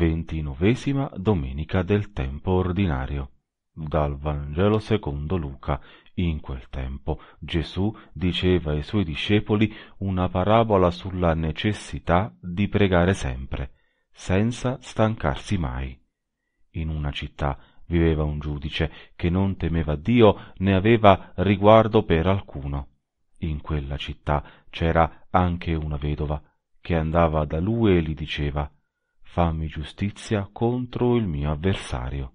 ventinovesima domenica del tempo ordinario. Dal Vangelo secondo Luca. In quel tempo Gesù diceva ai suoi discepoli una parabola sulla necessità di pregare sempre, senza stancarsi mai. In una città viveva un giudice che non temeva Dio né aveva riguardo per alcuno. In quella città c'era anche una vedova che andava da lui e gli diceva fammi giustizia contro il mio avversario.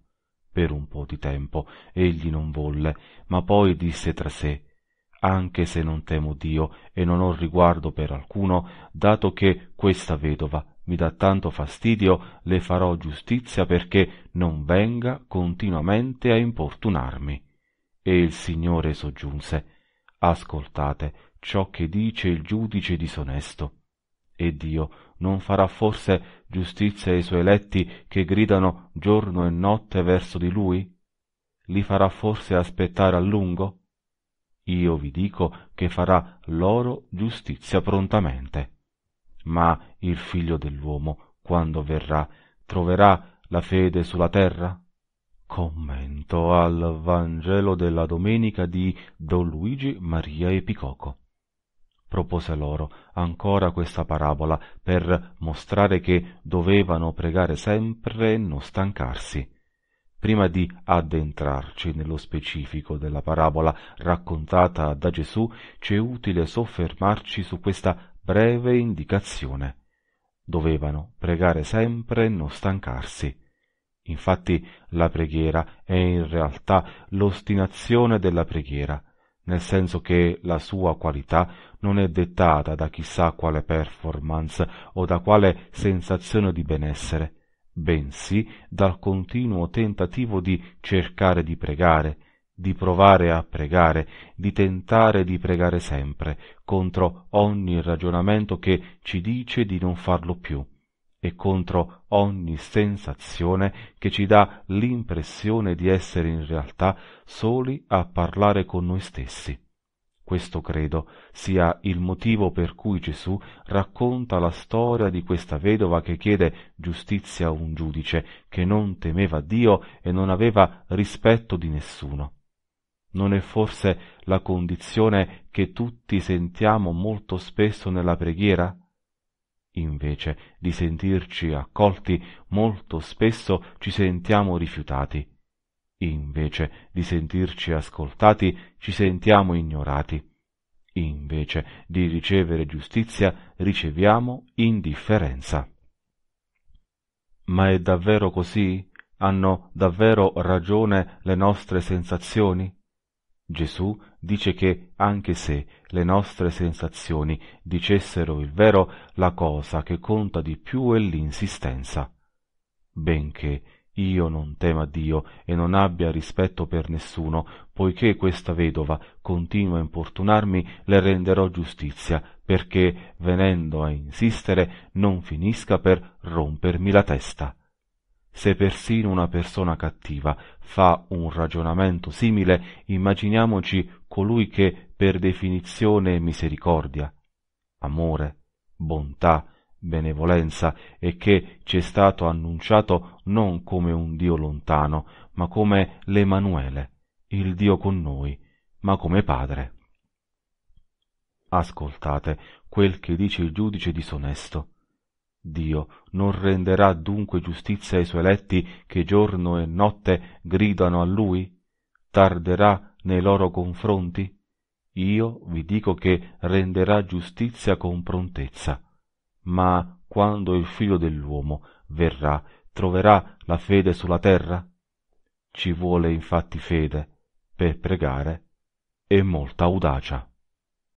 Per un po di tempo egli non volle, ma poi disse tra sé anche se non temo Dio e non ho riguardo per alcuno, dato che questa vedova mi dà tanto fastidio, le farò giustizia perché non venga continuamente a importunarmi. E il Signore soggiunse, ascoltate ciò che dice il giudice disonesto. E Dio non farà forse giustizia ai suoi eletti che gridano giorno e notte verso di lui? Li farà forse aspettare a lungo? Io vi dico che farà loro giustizia prontamente. Ma il figlio dell'uomo, quando verrà, troverà la fede sulla terra? Commento al Vangelo della domenica di Don Luigi Maria Epicoco propose loro ancora questa parabola per mostrare che dovevano pregare sempre e non stancarsi. Prima di addentrarci nello specifico della parabola raccontata da Gesù, c'è utile soffermarci su questa breve indicazione. Dovevano pregare sempre e non stancarsi. Infatti la preghiera è in realtà l'ostinazione della preghiera, nel senso che la sua qualità non è dettata da chissà quale performance o da quale sensazione di benessere, bensì dal continuo tentativo di cercare di pregare, di provare a pregare, di tentare di pregare sempre, contro ogni ragionamento che ci dice di non farlo più, e contro ogni sensazione che ci dà l'impressione di essere in realtà soli a parlare con noi stessi. Questo credo sia il motivo per cui Gesù racconta la storia di questa vedova che chiede giustizia a un giudice che non temeva Dio e non aveva rispetto di nessuno. Non è forse la condizione che tutti sentiamo molto spesso nella preghiera? Invece di sentirci accolti, molto spesso ci sentiamo rifiutati. Invece di sentirci ascoltati, ci sentiamo ignorati. Invece di ricevere giustizia, riceviamo indifferenza. Ma è davvero così? Hanno davvero ragione le nostre sensazioni? Gesù dice che anche se le nostre sensazioni dicessero il vero, la cosa che conta di più è l'insistenza. Benché io non tema Dio e non abbia rispetto per nessuno, poiché questa vedova continua a importunarmi, le renderò giustizia, perché venendo a insistere non finisca per rompermi la testa. Se persino una persona cattiva fa un ragionamento simile, immaginiamoci colui che per definizione è misericordia, amore, bontà, benevolenza e che ci è stato annunciato non come un Dio lontano, ma come l'Emanuele, il Dio con noi, ma come Padre. Ascoltate quel che dice il giudice disonesto. Dio non renderà dunque giustizia ai suoi eletti che giorno e notte gridano a lui? Tarderà nei loro confronti? Io vi dico che renderà giustizia con prontezza. Ma quando il figlio dell'uomo verrà, troverà la fede sulla terra? Ci vuole infatti fede per pregare e molta audacia.